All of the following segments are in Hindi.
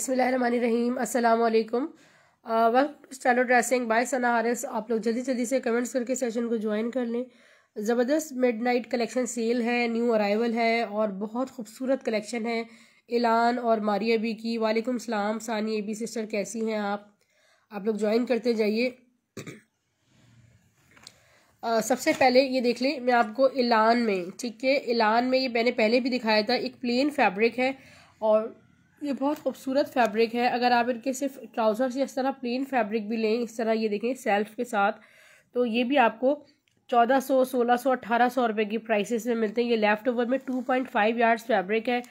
बिसमीम अस्सलाम वक्त Stylo dressing by Sana Haris आप लोग जल्दी जल्दी से कमेंट्स करके सेशन को ज्वाइन कर लें ज़बरदस्त मिडनाइट कलेक्शन सेल है न्यू अराइवल है और बहुत खूबसूरत कलेक्शन है एलान और मारिया बी की वालेकुम सलाम सानी ए बी सिस्टर कैसी हैं आप आप लोग ज्वाइन करते जाइए सबसे पहले ये देख लें मैं आपको एलान में ठीक है एलान में ये मैंने पहले भी दिखाया था एक प्लेन फैब्रिक है और ये बहुत खूबसूरत फैब्रिक है अगर आप इनके सिर्फ ट्राउज़र्स या इस तरह प्लेन फैब्रिक भी लें इस तरह ये देखें सेल्फ के साथ तो ये भी आपको चौदह सौ सोलह सौ अट्ठारह सौ रुपये की प्राइसेस में मिलते हैं ये लेफ़्ट ओवर में two point five yards fabric है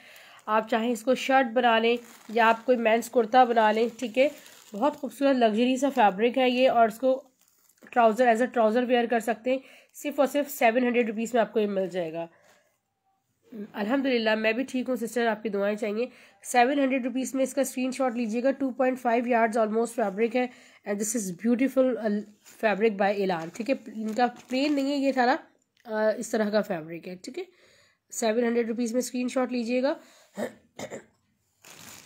आप चाहें इसको शर्ट बना लें या आप कोई मैंस कुर्ता बना लें ठीक है बहुत खूबसूरत लग्जरी सा फैब्रिक है ये और इसको trouser as a trouser wear कर सकते हैं सिर्फ और सिर्फ सेवन हंड्रेड रुपीज़ में आपको ये मिल जाएगा अल्हम्दुलिल्लाह मैं भी ठीक हूँ सिस्टर आपकी दुआएं चाहिए सेवन हंड्रेड रुपीज़ में इसका स्क्रीन शॉट लीजिएगा two point five yards almost fabric है and this is beautiful fabric by Elan ठीक है इनका प्लेन नहीं है ये सारा uh, इस तरह का फैब्रिक है ठीक है सेवन हंड्रेड रुपीज़ में स्क्रीन शॉट लीजिएगा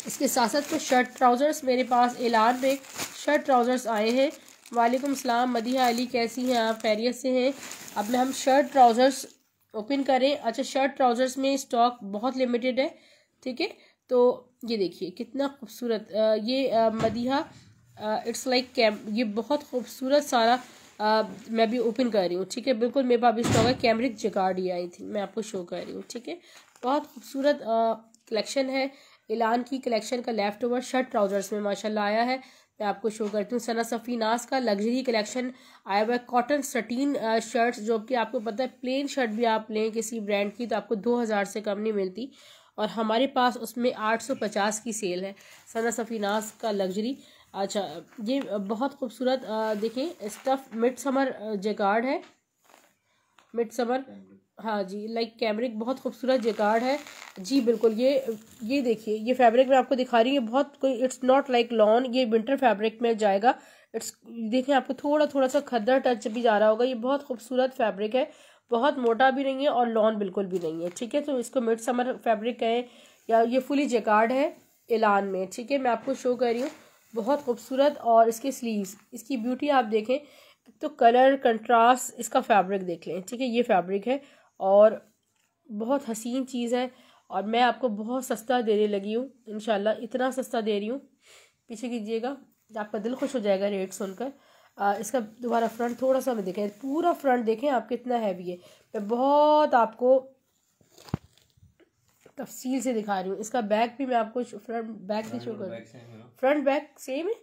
इसके साथ साथ कुछ शर्ट ट्राउज़र्स मेरे पास एलान में शर्ट ट्राउज़र्स आए हैं वालेकुम सलाम मदिहा अली कैसी हैं आप खैरियत से हैं अब मैं हम शर्ट ट्राउज़र्स ओपन करें अच्छा शर्ट ट्राउजर्स में स्टॉक बहुत लिमिटेड है ठीक है तो ये देखिए कितना खूबसूरत ये मदीहा इट्स लाइक कैम ये बहुत खूबसूरत सारा आ, मैं भी ओपन कर रही हूँ ठीक है बिल्कुल मेरे पास स्टॉक है कैमरिक जगाड़ी आई थी मैं आपको शो कर रही हूँ ठीक है बहुत खूबसूरत कलेक्शन है एलान की कलेक्शन का लेफ्ट ओवर शर्ट ट्राउजर्स में माशाल्लाह आया है मैं आपको शो करती हूँ सना सफ़ीनास का लग्जरी कलेक्शन आया हुआ है कॉटन सटीन शर्ट्स जो कि आपको पता है प्लेन शर्ट भी आप लें किसी ब्रांड की तो आपको दो हज़ार से कम नहीं मिलती और हमारे पास उसमें आठ सौ पचास की सेल है सना सफ़ीनास का लग्जरी अच्छा ये बहुत खूबसूरत देखें स्टफ़ मिड समर जेकार्ड है मिड समर हाँ जी लाइक कैमरिक बहुत खूबसूरत जेकार्ड है जी बिल्कुल ये ये देखिए ये फैब्रिक मैं आपको दिखा रही हूँ बहुत कोई इट्स नॉट लाइक लॉन ये विंटर फैब्रिक में जाएगा इट्स देखें आपको थोड़ा थोड़ा सा खद्दर टच भी जा रहा होगा ये बहुत खूबसूरत फैब्रिक है बहुत मोटा भी नहीं है और लॉन बिल्कुल भी नहीं है ठीक है तो इसको मिड समर फैब्रिक कहें या ये फुली जेकार्ड है एलान में ठीक है मैं आपको शो कर रही हूँ बहुत खूबसूरत और इसके स्लीव्स इसकी ब्यूटी आप देखें तो कलर कंट्रास्ट इसका फैब्रिक देख लें ठीक है ये फैब्रिक है और बहुत हसीन चीज़ है और मैं आपको बहुत सस्ता देने लगी हूँ इन इतना सस्ता दे रही हूँ पीछे कीजिएगा आपका दिल खुश हो जाएगा रेट सुनकर आ, इसका दोबारा फ्रंट थोड़ा सा मैं देखें पूरा फ्रंट देखें आप कितना हैवी है मैं बहुत आपको तफसील से दिखा रही हूँ इसका बैक भी मैं आपको फ्रंट बैक भी शो कर रही फ्रंट बैक सेम है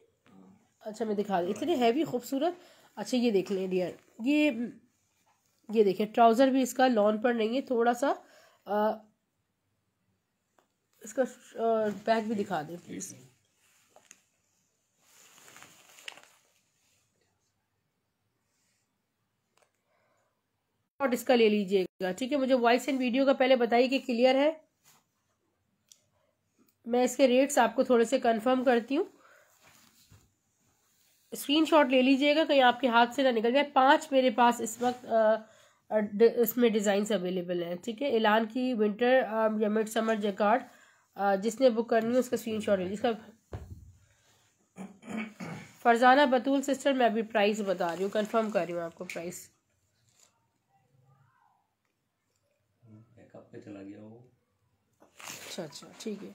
अच्छा मैं दिखा रही इतनी हैवी खूबसूरत अच्छा ये देख लें डियर ये ये देखिए ट्राउज़र भी इसका लॉन पर नहीं है थोड़ा सा आ, इसका बैग भी दिखा दें प्लीज़ और इसका ले लीजिएगा ठीक है मुझे वॉइस एंड वीडियो का पहले बताइए कि क्लियर है मैं इसके रेट्स आपको थोड़े से कंफर्म करती हूँ स्क्रीनशॉट ले लीजिएगा कहीं आपके हाथ से ना निकल जाए पांच मेरे पास इस वक्त इसमें डिजाइन अवेलेबल हैं ठीक है ऐलान की विंटर या मिड समर जैकार्ड जिसने बुक करनी है उसका स्क्रीन शॉट इसका फरजाना बतूल सिस्टर मैं अभी प्राइस बता रही हूँ कंफर्म कर रही हूँ आपको प्राइस अच्छा अच्छा ठीक है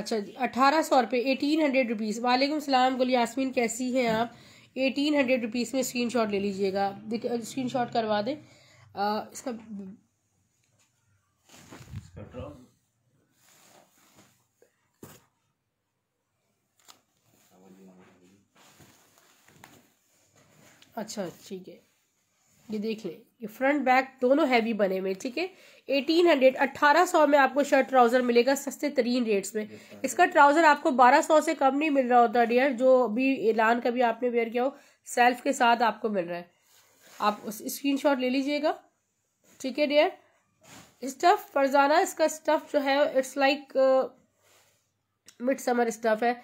अच्छा जी अठारह सौ रुपये एटीन हंड्रेड रुपीज़ वालेकुम सलाम गुल यासमीन कैसी हैं आप एटीन हंड्रेड रुपीज़ में स्क्रीन शॉट ले लीजिएगा स्क्रीन शॉट करवा दें इसका अच्छा ठीक है ये देख ले ये फ्रंट बैक दोनों हैवी बने हुए ठीक है एटीन हंड्रेड अट्ठारह सौ में आपको शर्ट ट्राउजर मिलेगा सस्ते तरीन रेट्स में इसका ट्राउजर आपको बारह सौ से कम नहीं मिल रहा होता डियर जो अभी ऐलान कभी आपने वेयर किया हो सेल्फ के साथ आपको मिल रहा है आप उस स्क्रीन ले लीजिएगा ठीक है डियर स्टफ़ फरजाना इसका स्टफ़ जो है it's like mid summer stuff है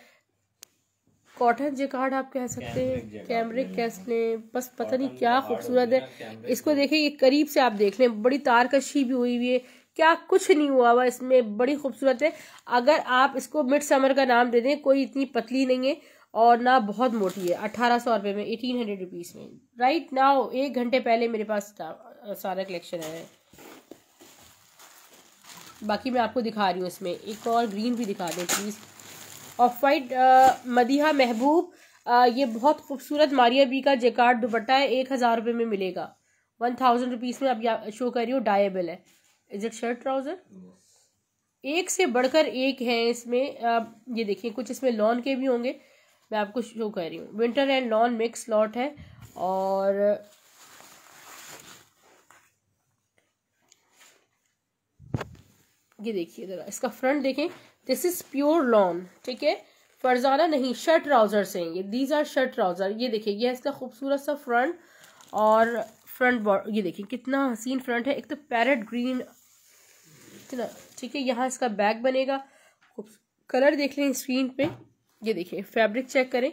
कॉटन जेकार्ड आप कह सकते हैं कैमरिक कैसने बस पता नहीं क्या खूबसूरत है इसको ये करीब से आप देख लें बड़ी तारकशी भी हुई हुई है क्या कुछ नहीं हुआ हुआ इसमें बड़ी खूबसूरत है अगर आप इसको मिड समर का नाम दे दें कोई इतनी पतली नहीं है और ना बहुत मोटी है अट्ठारह सौ रुपये में एटीन हंड्रेड रुपीज़ में राइट नाउ एक घंटे पहले मेरे पास सारा कलेक्शन है बाकी मैं आपको दिखा रही हूँ इसमें एक और ग्रीन भी दिखा दें प्लीज़ ऑफ वाइट मदीहा महबूब आ, ये बहुत खूबसूरत मारिया बी का जेकार्ड दुपट्टा है एक हज़ार रुपये में मिलेगा वन थाउजेंड रुपीज़ में आप शो कर रही हो डायबल है इज इट शर्ट ट्राउज़र एक से बढ़कर एक है इसमें आ, ये देखिए कुछ इसमें लॉन के भी होंगे मैं आपको शो कर रही हूँ winter and non mix lot है और ये देखिए ज़रा इसका फ्रंट देखें दिस इज प्योर लॉन ठीक है फरजाना नहीं शर्ट ट्राउजर हैं ये दीज आर शर्ट ट्राउजर ये देखिए ये इसका खूबसूरत सा फ्रंट और फ्रंट ये देखिए कितना हसीन फ्रंट है एक तो पैरट ग्रीन ठीक है यहाँ इसका बैक बनेगा कलर देख लें स्क्रीन पे ये देखिए फैब्रिक चेक करें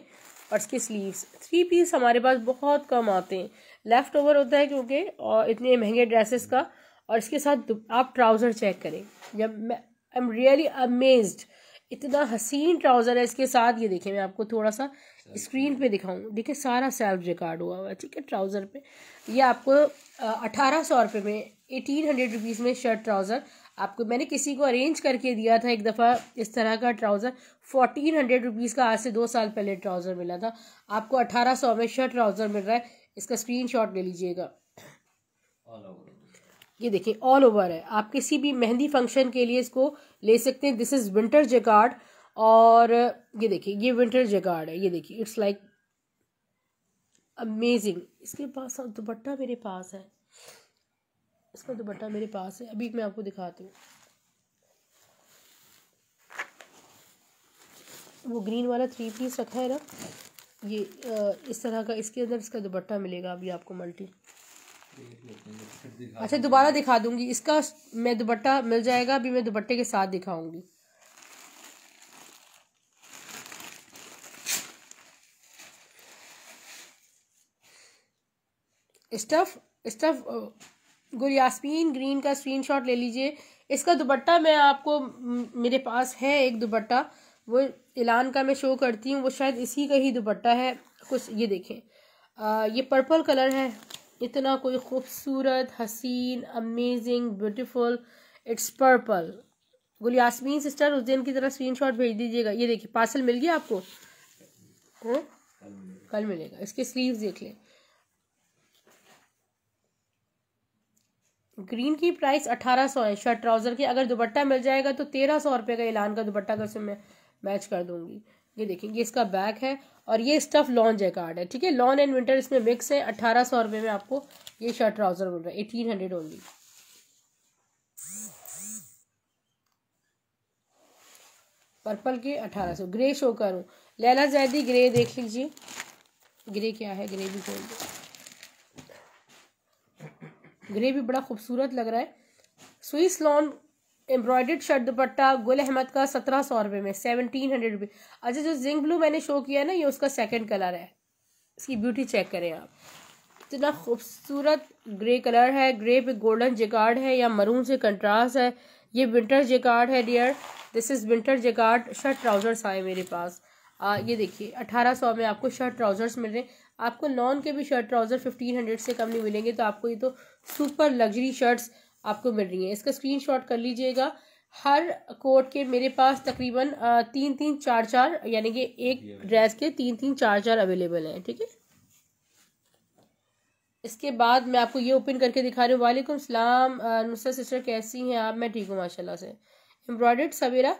और इसके स्लीव्स थ्री पीस हमारे पास बहुत कम आते हैं लेफ़्ट ओवर होता है क्योंकि और इतने महंगे ड्रेसेस का और इसके साथ आप ट्राउज़र चेक करें जब मैं आई एम रियली अमेज इतना हसीन ट्राउज़र है इसके साथ ये देखिए मैं आपको थोड़ा सा स्क्रीन पे दिखाऊं देखिए सारा सेल्फ रिकॉर्ड हुआ हुआ है ठीक है ट्राउज़र पे ये आपको अठारह सौ रुपये में एटीन हंड्रेड रुपीज़ में शर्ट ट्राउज़र आपको मैंने किसी को अरेंज करके दिया था एक दफ़ा इस तरह का ट्राउज़र फोर्टीन हंड्रेड रुपीज़ का आज से दो साल पहले ट्राउज़र मिला था आपको अठारह सौ में शर्ट ट्राउज़र मिल रहा है इसका स्क्रीन ले लीजिएगा ये देखिए ऑल ओवर है आप किसी भी मेहंदी फंक्शन के लिए इसको ले सकते हैं दिस इज़ विंटर जेकार्ड और ये देखिए ये विंटर जेकार्ड है ये देखिए इट्स लाइक अमेजिंग इसके पास दुपट्टा मेरे पास है इसका दुपट्टा मेरे पास है अभी मैं आपको दिखाती हूँ वो ग्रीन वाला थ्री पीस रखा है ना ये इस तरह का इसके अंदर इसका दुपट्टा मिलेगा अभी आपको मल्टी अच्छा दोबारा दिखा दूंगी इसका मैं दुपट्टा मिल जाएगा अभी मैं दुपट्टे के साथ दिखाऊंगी स्टफ स्टफ गुरयासमीन ग्रीन का स्क्रीनशॉट ले लीजिए इसका दुपट्टा मैं आपको मेरे पास है एक दुपट्टा वो ऐलान का मैं शो करती हूँ वो शायद इसी का ही दुपट्टा है कुछ ये देखें ये पर्पल कलर है इतना कोई खूबसूरत हसीन अमेजिंग ब्यूटीफुल इट्स पर्पल गुलियासमीन सिस्टर उस दिन की स्क्रीन स्क्रीनशॉट भेज दीजिएगा ये देखिए पार्सल मिल गया आपको हुँ? कल मिलेगा इसके स्लीव्स देख लें ग्रीन की प्राइस अठारह सौ है शर्ट ट्राउजर की अगर दुपट्टा मिल जाएगा तो तेरह सौ रुपये का ऐलान का दुपट्टा का मैं मैच कर दूंगी ये देखें ये इसका बैक है और ये स्टफ है जैकार्ड है ठीक है लॉन एंड विंटर इसमें मिक्स है अठारह सौ रुपये में आपको ये शर्ट ट्राउजर मिल रहा है एटीन हंड्रेड ओनली पर्पल के अठारह सौ ग्रे शो करूँ लैला जैदी ग्रे देख लीजिए ग्रे क्या है ग्रे भी खोल दो ग्रे भी बड़ा खूबसूरत लग रहा है Swiss lawn embroidered shirt dupatta Gul Ahmed का सत्रह सौ रुपये में सेवनटीन हंड्रेड रुपये अच्छा जो जिंक ब्लू मैंने शो किया है ना ये उसका सेकंड कलर है इसकी ब्यूटी चेक करें आप इतना खूबसूरत ग्रे कलर है ग्रे पे गोल्डन जेकार्ड है या मरून से कंट्रास्ट है ये विंटर जेकार्ड है dear this is winter jacquard shirt trousers आए मेरे पास आ, ये देखिए अठारह सौ में आपको शर्ट ट्राउज़र्स मिल रहे हैं आपको नॉन के भी शर्ट ट्राउज़र फिफ्टीन हंड्रेड से कम नहीं मिलेंगे तो आपको ये तो सुपर लग्जरी शर्ट्स आपको मिल रही हैं इसका स्क्रीनशॉट कर लीजिएगा हर कोट के मेरे पास तकरीबन तीन तीन चार चार यानी कि एक ड्रेस के तीन तीन चार चार अवेलेबल हैं ठीक है इसके बाद मैं आपको ये ओपन करके दिखा रही हूँ वालेकुम सलाम नुसरत सिस्टर कैसी हैं आप मैं ठीक हूँ माशाल्लाह से एम्ब्रॉयडर्ड सवेरा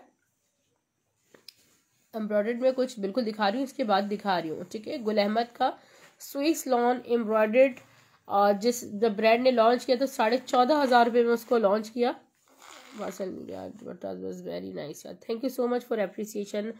एम्ब्रॉयड में कुछ बिल्कुल दिखा रही हूँ इसके बाद दिखा रही हूँ ठीक है गुल अहमद का स्विस लॉन और जिस जब ब्रांड ने लॉन्च किया तो साढ़े चौदह हज़ार रुपये में उसको लॉन्च किया वासल वॉज वेरी नाइस यार thank you so much for appreciation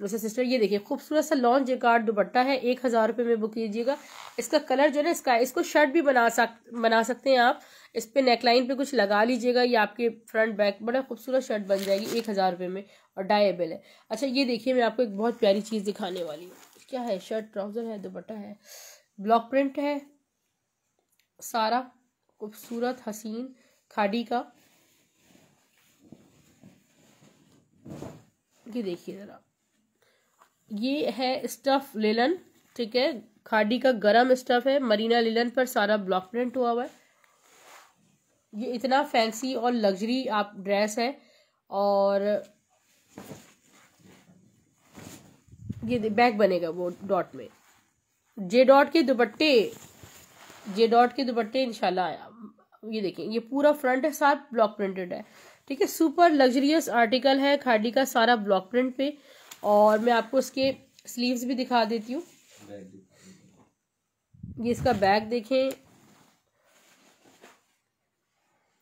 Rosa sister ये देखिए खूबसूरत सा लॉन्च जगार्ड दुपट्टा है एक हज़ार रुपये में बुक कीजिएगा इसका कलर जो है ना इसका इसको शर्ट भी बना सक बना सकते हैं आप इस पर नेकलाइन पे कुछ लगा लीजिएगा या आपके फ्रंट बैक बड़ा खूबसूरत शर्ट बन जाएगी एक हज़ार रुपये में और डायबल है अच्छा ये देखिए मैं आपको एक बहुत प्यारी चीज़ दिखाने वाली हूँ क्या है शर्ट ट्राउज़र है दुपट्टा है ब्लॉक प्रिंट है सारा खूबसूरत हसीन खाड़ी का ये देखिए ज़रा ये है स्टफ लेलन ठीक है खाडी का गरम स्टफ है मरीना लेलन पर सारा ब्लॉक प्रिंट हुआ हुआ है ये इतना फैंसी और लग्जरी आप ड्रेस है और ये बैक बनेगा वो डॉट में जे डॉट के दुपट्टे जे डॉट के दुपट्टे इनशाला ये देखें ये पूरा फ्रंट है साथ ब्लॉक प्रिंटेड है ठीक है सुपर लग्जरियस आर्टिकल है खाडी का सारा ब्लॉक प्रिंट पे और मैं आपको इसके स्लीव्स भी दिखा देती हूँ ये इसका बैग देखें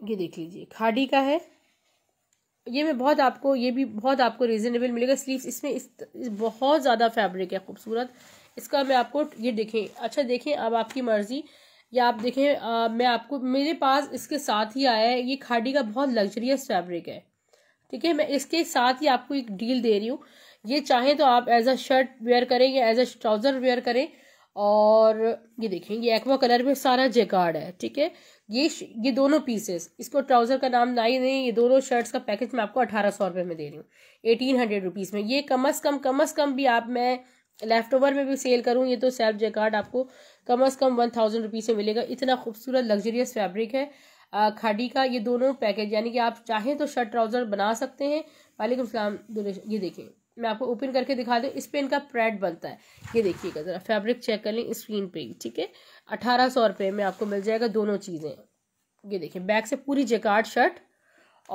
ये देख लीजिए खाडी का है ये मैं बहुत आपको ये भी बहुत आपको रीजनेबल मिलेगा स्लीव्स इसमें इस, इस बहुत ज़्यादा फैब्रिक है खूबसूरत इसका मैं आपको ये देखें अच्छा देखें अब आपकी मर्ज़ी या आप देखें आ, मैं आपको मेरे पास इसके साथ ही आया है ये खाड़ी का बहुत लग्जरियस फैब्रिक है ठीक है मैं इसके साथ ही आपको एक डील दे रही हूँ ये चाहें तो आप एज अ शर्ट वेयर करें या एज अ ट्राउज़र वेयर करें और ये देखें ये एक्वा कलर में सारा जेकार्ड है ठीक है ये ये दोनों पीसेस इसको ट्राउज़र का नाम ना ही नहीं ये दोनों शर्ट्स का पैकेज मैं आपको अठारह सौ रुपये में दे रही हूँ एटीन हंड्रेड रुपीज़ में ये कम अज़ कम कम अज़ कम भी आप मैं लेफ्ट ओवर में भी सेल करूँ ये तो सेल्फ जेकार्ड आपको कम अज़ कम वन थाउजेंड रुपीज़ में मिलेगा इतना खूबसूरत लग्जरियस फैब्रिक है खाड़ी का ये दोनों पैकेज यानी कि आप चाहें तो शर्ट ट्राउज़र बना सकते हैं वालेकुम सलाम ये देखें मैं आपको ओपन करके दिखा दूँ इस पर इनका प्रेड बनता है ये देखिएगा ज़रा फैब्रिक चेक कर लें स्क्रीन पे ठीक है अठारह सौ रुपये में आपको मिल जाएगा दोनों चीज़ें ये देखिए बैग से पूरी जेकार्ड शर्ट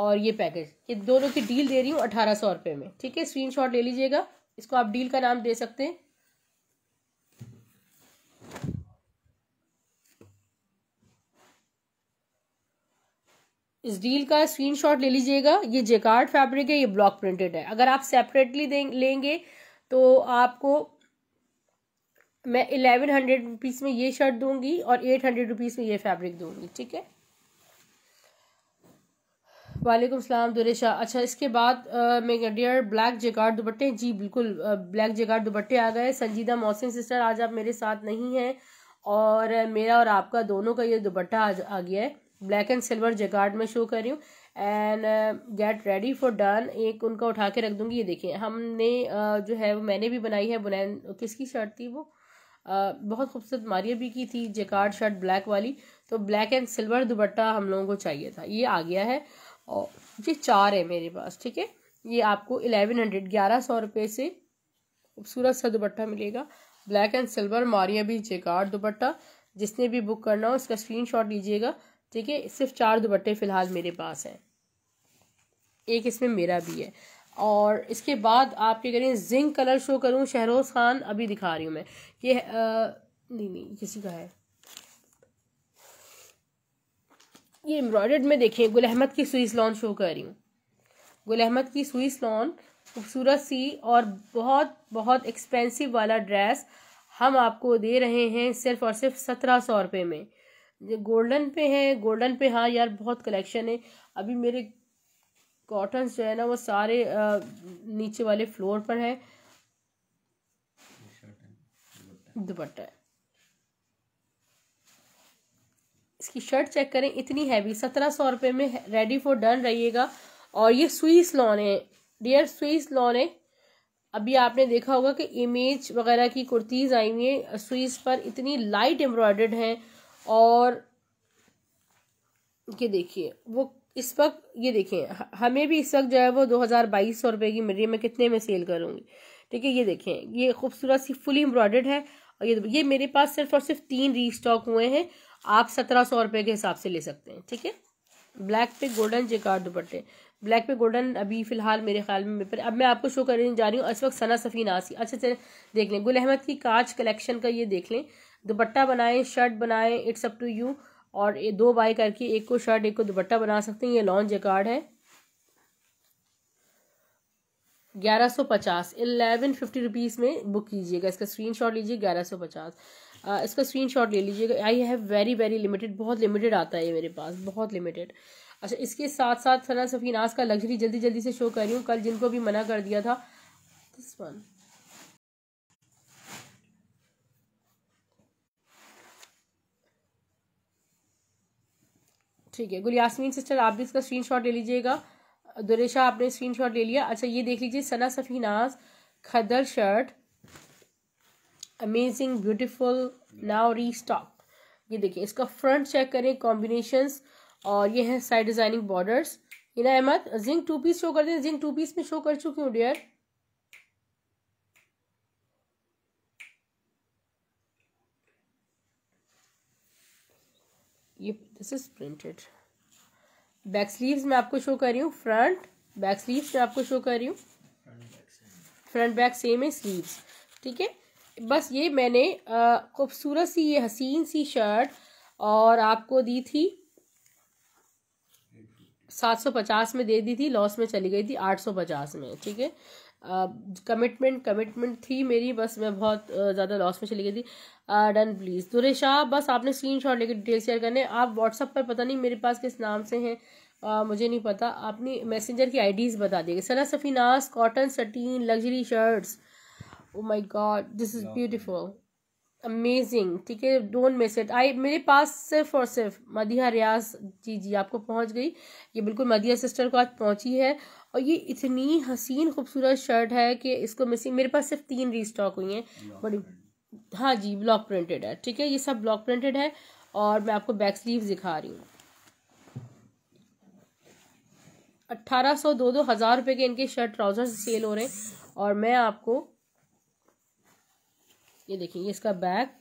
और ये पैकेज ये दोनों की डील दे रही हूँ अठारह सौ रुपये में ठीक है स्क्रीन ले लीजिएगा इसको आप डील का नाम दे सकते हैं इस डील का स्क्रीनशॉट ले लीजिएगा ये जेकार्ड फैब्रिक है ये ब्लॉक प्रिंटेड है अगर आप सेपरेटली लेंगे तो आपको मैं इलेवन हंड्रेड रुपीज़ में ये शर्ट दूंगी और एट हंड्रेड रुपीज़ में ये फैब्रिक दूंगी ठीक है वालेकुम सलाम दुरेशा अच्छा इसके बाद मेरा डियर ब्लैक जेकार्ड दुपट्टे जी बिल्कुल ब्लैक जेकार्ड दुपट्टे आ गए संजीदा मौसम सिस्टर आज आप मेरे साथ नहीं है और मेरा और आपका दोनों का ये दुपट्टा आज आ गया है ब्लैक एंड सिल्वर जगार्ड में शो कर रही हूँ and get ready for done एक उनका उठा के रख दूँगी ये देखिए हमने uh, जो है वो मैंने भी बनाई है बुनैन किसकी शर्ट थी वो Uh, बहुत खूबसूरत मारिया भी की थी जेकार्ड शर्ट ब्लैक वाली तो ब्लैक एंड सिल्वर दुपट्टा हम लोगों को चाहिए था ये आ गया है और ये चार है मेरे पास ठीक है ये आपको इलेवन हंड्रेड ग्यारह सौ रुपये से खूबसूरत सा दुपट्टा मिलेगा ब्लैक एंड सिल्वर मारिया भी जेकार्ड दुपट्टा जिसने भी बुक करना हो उसका स्क्रीन शॉट लीजिएगा ठीक है सिर्फ चार दुपट्टे फ़िलहाल मेरे पास हैं एक इसमें मेरा भी है और इसके बाद आप क्या करें जिंक कलर शो करूं शहरोज खान अभी दिखा रही हूं मैं ये आ, नहीं नहीं किसी का है ये एम्ब्रॉयड में देखें गुल अहमद की सुई लॉन शो कर रही हूँ गुल अहमद की सुई लॉन खूबसूरत सी और बहुत बहुत एक्सपेंसिव वाला ड्रेस हम आपको दे रहे हैं सिर्फ और सिर्फ सत्रह सौ रुपये में गोल्डन पे है गोल्डन पे हाँ यार बहुत कलेक्शन है अभी मेरे कॉटन जो है ना वो सारे आ, नीचे वाले फ्लोर पर है दुपट्टा इसकी शर्ट चेक करें इतनी हैवी सत्रह सौ रुपये में रेडी फॉर डन रहिएगा और ये स्विस लॉन है डियर स्विस लॉन है अभी आपने देखा होगा कि इमेज वगैरह की कुर्तीज़ आई हुई हैं स्विस पर इतनी लाइट एम्ब्रॉयडर्ड हैं और ये देखिए वो इस वक्त ये देखें हमें भी इस वक्त जो है वो दो हज़ार बाईस सौ रुपये की मिल रही है मैं कितने में सेल करूँगी ठीक है ये देखें ये खूबसूरत सी फुली एम्ब्रॉयड है और ये ये मेरे पास सिर्फ और सिर्फ तीन री स्टॉक हुए हैं आप सत्रह सौ रुपये के हिसाब से ले सकते हैं ठीक है ब्लैक पे गोल्डन जेकार दुपट्टे ब्लैक पे गोल्डन अभी फिलहाल मेरे ख्याल में पर अब मैं आपको शो करने जा रही हूँ इस वक्त सना सफ़ी नासी अच्छा चले देख लें गुल अहमद की काज कलेक्शन का ये देख लें दुपट्टा बनाएं शर्ट बनाएं इट्स अप टू यू और ये दो बाय करके एक को शर्ट एक को दुपट्टा बना सकते हैं ये लॉन्च जकार्ड है ग्यारह सौ पचास एलेवन फिफ्टी रुपीज़ में बुक कीजिएगा इसका स्क्रीन शॉट लीजिए ग्यारह सौ पचास इसका स्क्रीन शॉट ले लीजिएगा I have very very limited बहुत लिमिटेड आता है ये मेरे पास बहुत लिमिटेड अच्छा इसके साथ साथ सना सफीनाज का लग्जरी जल्दी जल्दी से शो कर रही हूँ कल जिनको भी मना कर दिया था दिस वन ठीक है गुलियासमीन सिस्टर आप भी इसका स्क्रीन ले लीजिएगा दुरेशा आपने स्क्रीन ले लिया अच्छा ये देख लीजिए Sana Safinaz khaddar shirt amazing beautiful now restock ये देखिए इसका फ्रंट चेक करें कॉम्बिनेशंस और ये है साइड डिजाइनिंग बॉर्डर्स ना Ahmad zinc two piece show कर दें जिंक टू पीस में शो कर चुकी हूँ डियर ये this is printed back sleeves में आपको शो कर रही हूँ फ्रंट बैक स्लीव्स में आपको शो कर रही हूँ फ्रंट बैक सेम है स्लीव्स ठीक है बस ये मैंने खूबसूरत सी ये हसीन सी शर्ट और आपको दी थी सात सौ पचास में दे दी थी लॉस में चली गई थी आठ सौ पचास में ठीक है कमिटमेंट कमिटमेंट थी मेरी बस मैं बहुत ज़्यादा लॉस में चली गई थी डन प्लीज़ तो रेशा बस आपने स्क्रीन शॉट लेकर डिटेल शेयर करने आप व्हाट्सअप पर पता नहीं मेरे पास किस नाम से हैं आ, मुझे नहीं पता अपनी मैसेंजर की आईडीज़ बता दिए Sana Safinaz cotton sateen luxury shirts oh my God this is beautiful amazing ठीक है डोंट मिस इट आई मेरे पास सिर्फ और सिर्फ मदिया रियाज जी जी आपको पहुंच गई ये बिल्कुल मदिया सिस्टर को आज पहुंची है और ये इतनी हसीन खूबसूरत शर्ट है कि इसको मिसिंग मेरे पास सिर्फ तीन रीस्टॉक हुई हैं बड़ी हाँ जी ब्लॉक प्रिंटेड है ठीक है ये सब ब्लॉक प्रिंटेड है और मैं आपको बैक स्लीव दिखा रही हूँ अट्ठारह सौ दो दो हज़ार रुपए के इनके शर्ट ट्राउजर सेल हो रहे हैं और मैं आपको ये देखिए ये इसका बैक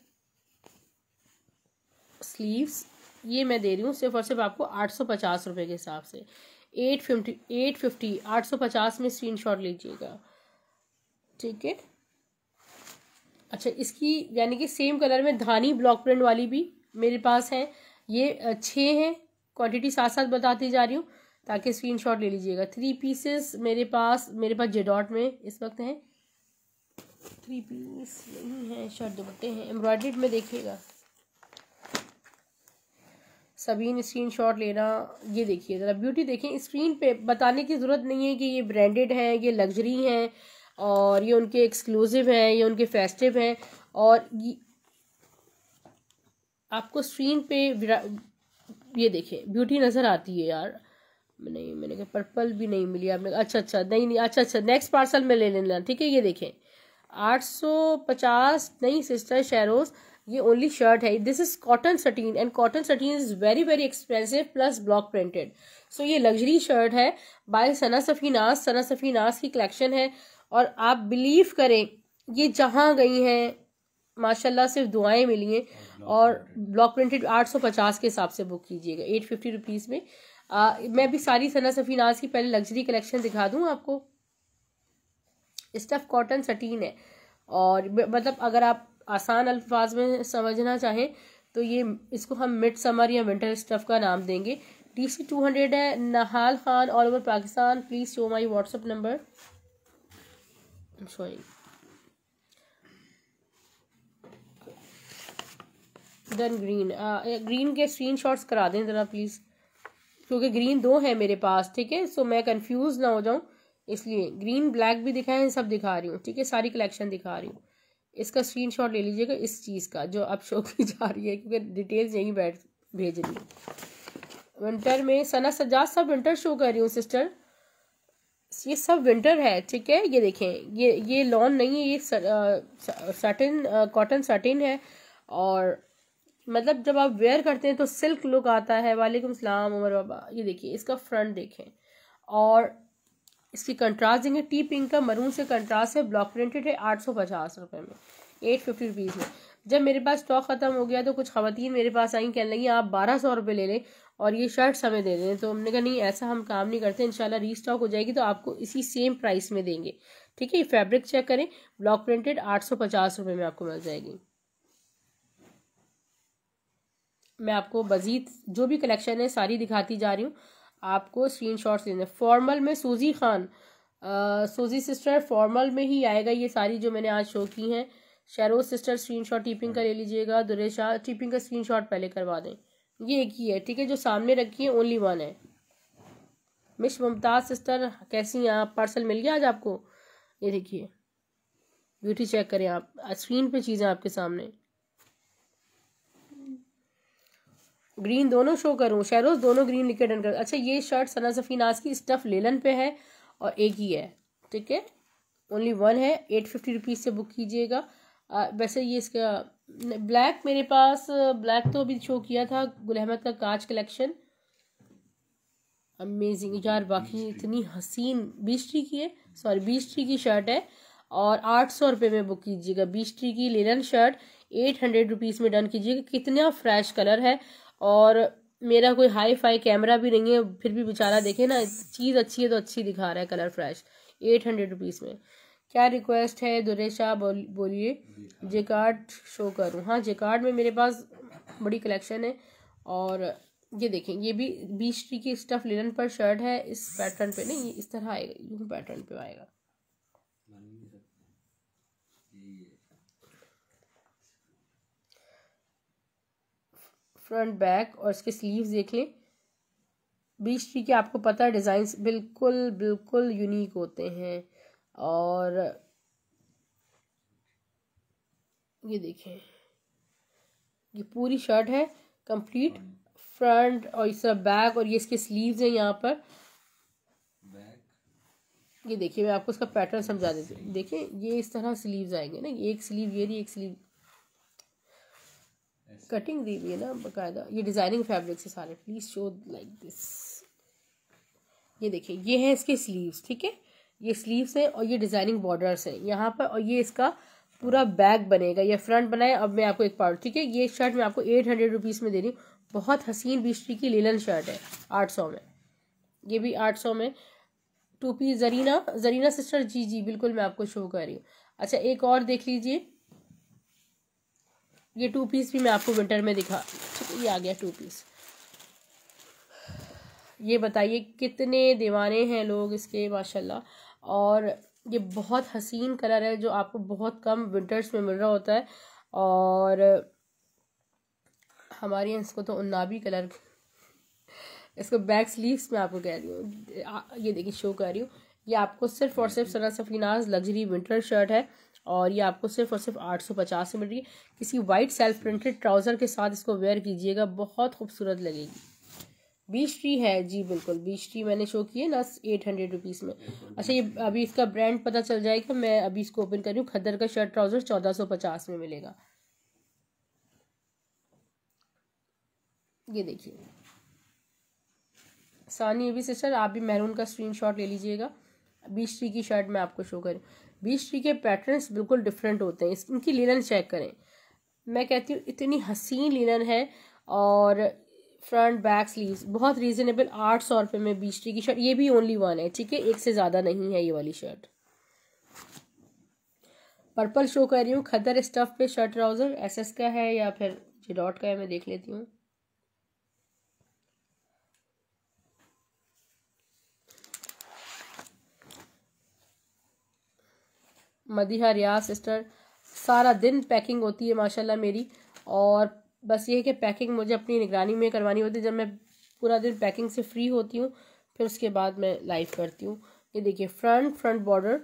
स्लीव्स ये मैं दे रही हूँ सिर्फ और सिर्फ आपको आठ सौ पचास रुपए के हिसाब से एट फिफ्टी एट फिफ्टी आठ सौ पचास में स्क्रीन शॉट लीजिएगा ठीक है अच्छा इसकी यानी कि सेम कलर में धानी ब्लॉक प्रिंट वाली भी मेरे पास है ये छः हैं क्वांटिटी साथ साथ बताती जा रही हूँ ताकि स्क्रीनशॉट ले लीजिएगा थ्री पीसेस मेरे पास मेरे पास जेडॉट में इस वक्त हैं थ्री पीस नहीं है शर्ट दुपट्टे हैं एम्ब्रॉयड्रीड में देखिएगा सभी स्क्रीन शॉट लेना ये देखिए ज़रा ब्यूटी देखें स्क्रीन पे बताने की ज़रूरत नहीं है कि ये ब्रांडेड है ये लग्जरी हैं और ये उनके एक्सक्लूसिव हैं ये उनके फेस्टिव हैं और आपको स्क्रीन पे ये देखें ब्यूटी नज़र आती है यार नहीं मैंने कहा पर्पल भी नहीं मिली आपने अच्छा अच्छा नहीं नहीं अच्छा अच्छा नेक्स्ट पार्सल में ले लेना ठीक है ये देखें आठ सौ पचास नहीं सिस्टर शेरोज़ ये ओनली शर्ट है this is cotton sateen and cotton sateen is very very expensive plus block printed so ये लग्जरी शर्ट है बाय सना सफीनास सना सफीनास की कलेक्शन है और आप बिलीव करें ये जहाँ गई हैं माशाल्लाह सिर्फ दुआएं मिली हैं और ब्लॉक प्रिंटेड आठ सौ पचास के हिसाब से बुक कीजिएगा एट फिफ्टी रुपीज़ में आ, मैं भी सारी सना सफी नाज की पहले लग्जरी कलेक्शन दिखा दूँ आपको स्टफ़ कॉटन सटीन है और मतलब अगर आप आसान अल्फाज में समझना चाहें तो ये इसको हम मिड समर या विंटर स्टफ़ का नाम देंगे डी सी टू हंड्रेड है Nehal Khan all over Pakistan please show my WhatsApp number I'm sorry. Done green green के स्क्रीन शॉट्स करा दें ज़रा प्लीज़ क्योंकि ग्रीन दो है मेरे पास ठीक है सो मैं कंफ्यूज ना हो जाऊं इसलिए ग्रीन ब्लैक भी दिखाए हैं सब दिखा रही हूँ ठीक है सारी कलेक्शन दिखा रही हूँ इसका स्क्रीन शॉट ले लीजिएगा इस चीज़ का जो अब शो की जा रही है क्योंकि डिटेल्स यहीं बैठ भेज रही है विंटर में सना सजाद सब विंटर शो कर रही हूँ सिस्टर ये सब विंटर है ठीक है ये देखें ये ये लॉन नहीं है ये सटिन कॉटन सटिन है और मतलब जब आप वेयर करते हैं तो सिल्क लुक आता है वालेकुम सलाम उमर बाबा ये देखिए इसका फ्रंट देखें और इसकी कंट्रास्ट देंगे टी पिंक का मरून से कंट्रास्ट है ब्लॉक प्रिंटेड है आठ सौ पचास रुपये में एट फिफ्टी रुपीज़ में जब मेरे पास स्टॉक ख़त्म हो गया तो कुछ खवतन मेरे पास आई कहने लगी आप बारह सौ रुपये ले लें और ये शर्ट्स हमें दे दें तो हमने कहा नहीं ऐसा हम काम नहीं करते इंशाल्लाह रीस्टॉक हो जाएगी तो आपको इसी सेम प्राइस में देंगे ठीक है ये फैब्रिक चेक करें ब्लॉक प्रिंटेड आठ सौ पचास रुपये में आपको मिल जाएगी मैं आपको मज़ीद जो भी कलेक्शन है सारी दिखाती जा रही हूँ आपको स्क्रीन शॉट्स फॉर्मल में सूजी खान आ, सूजी सिस्टर फॉर्मल में ही आएगा ये सारी जो मैंने आज शो की हैं Sheroz sister screen shot tea pink का ले लीजिएगा दुरेशा टीपिंग का स्क्रीन शॉट पहले करवा दें ये एक ही है ठीक है जो सामने रखी है ओनली वन है मिस मुमताज़ सिस्टर कैसी हैं आप पार्सल मिल गया आज आपको ये देखिए ब्यूटी चेक करें आप स्क्रीन पे चीज़ें आपके सामने ग्रीन दोनों शो करूं शेरोज दोनों ग्रीन लिखे डन कर अच्छा ये शर्ट सना सफ़ी नाज की स्टफ़ लेलन पे है और एक ही है ठीक है ओनली वन है एट फिफ्टी रुपीज़ से बुक कीजिएगा आ, वैसे ये इसका ब्लैक मेरे पास ब्लैक तो अभी शो किया था गुल अहमद का काज कलेक्शन अमेजिंग यार बाकी इतनी हसीन बीस ट्री की है सॉरी बीस ट्री की शर्ट है और आठ सौ रुपये में बुक कीजिएगा बीस ट्री की linen shirt eight hundred rupees में डन कीजिएगा कितना फ्रेश कलर है और मेरा कोई हाई फाई कैमरा भी नहीं है फिर भी बेचारा देखे ना चीज़ अच्छी है तो अच्छी दिखा रहा है colour fresh eight hundred rupees में क्या रिक्वेस्ट है दुरेशा बोलिए जे कार्ड शो करूँ हाँ जे कार्ड में मेरे पास बड़ी कलेक्शन है और ये देखें ये भी बीस ट्री की स्टफ लिनन पर शर्ट है इस पैटर्न पे नहीं इस तरह आएगा यूँ पैटर्न पे आएगा फ्रंट बैक और इसके स्लीव्स देख लें बीस ट्री के आपको पता है डिजाइन बिल्कुल बिल्कुल यूनिक होते हैं और ये देखें ये पूरी शर्ट है कंप्लीट फ्रंट और इस तरह बैक और ये इसके स्लीव्स हैं यहाँ पर ये देखिए मैं आपको इसका पैटर्न समझा देती हूँ देखिए ये इस तरह स्लीव्स आएंगे ना एक स्लीव ये रही एक स्लीव कटिंग दी हुई है ना बकायदा ये डिज़ाइनिंग फैब्रिक से सारे प्लीज़ शो लाइक दिस ये देखिए ये है इसके स्लीव्स ठीक है ये स्लीव्स है और ये डिज़ाइनिंग बॉर्डर्स है यहाँ पर और ये इसका पूरा बैग बनेगा या फ्रंट बनाए अब मैं आपको एक पार्ट ठीक है ये शर्ट मैं आपको एट हंड्रेड रुपीज़ में दे रही हूँ बहुत हसीन बिस्ट्री की लेलन शर्ट है आठ सौ में ये भी आठ सौ में two piece Zarina Zarina sister ji जी बिल्कुल मैं आपको शो कर रही हूँ अच्छा एक और देख लीजिए ये टू पीस भी मैं आपको विंटर में दिखा ठीक है ये आ गया टू पीस ये बताइए कितने दीवाने हैं लोग इसके माशाल्लाह और ये बहुत हसीन कलर है जो आपको बहुत कम विंटर्स में मिल रहा होता है और हमारे यहाँ इसको तो उन्नाबी कलर इसको बैक स्लीव्स में आपको कह रही हूँ ये देखिए शो कर रही हूँ ये आपको सिर्फ और सिर्फ Sana Safinaz luxury winter shirt है और ये आपको सिर्फ और सिर्फ आठ सौ पचास में मिल रही है किसी वाइट सेल्फ प्रिंटेड ट्राउज़र के साथ इसको वेयर कीजिएगा बहुत खूबसूरत लगेगी बीस ट्री है जी बिल्कुल बीस ट्री मैंने शो की है ना एट हंड्रेड रुपीज़ में अच्छा ये अभी इसका ब्रांड पता चल जाएगा मैं अभी इसको ओपन कर रही हूँ खदर का शर्ट ट्राउज़र चौदह सौ पचास में मिलेगा ये देखिए सानी अभी सिस्टर आप भी मैरून का शॉट ले लीजिएगा बीस ट्री की शर्ट मैं आपको शो करूँ बीस ट्री के पैटर्न बिल्कुल डिफरेंट होते हैं इनकी लीलन चेक करें मैं कहती हूँ इतनी हसीन लीलन है और फ्रंट बैक स्लीव्स बहुत रीजनेबल आठ सौ रुपये में बीसटी की शर्ट ये भी ओनली वन है ठीक है एक से ज़्यादा नहीं है ये वाली शर्ट पर्पल शो कर रही हूँ खदर स्टफ पे शर्ट ट्राउज़र एसएस का है या फिर जी डॉट का है मैं देख लेती हूँ मदीहा रियाज सिस्टर सारा दिन पैकिंग होती है माशाल्लाह मेरी और बस ये है कि पैकिंग मुझे अपनी निगरानी में करवानी होती है जब मैं पूरा दिन पैकिंग से फ्री होती हूँ फिर उसके बाद मैं लाइव करती हूँ ये देखिए फ्रंट फ्रंट बॉर्डर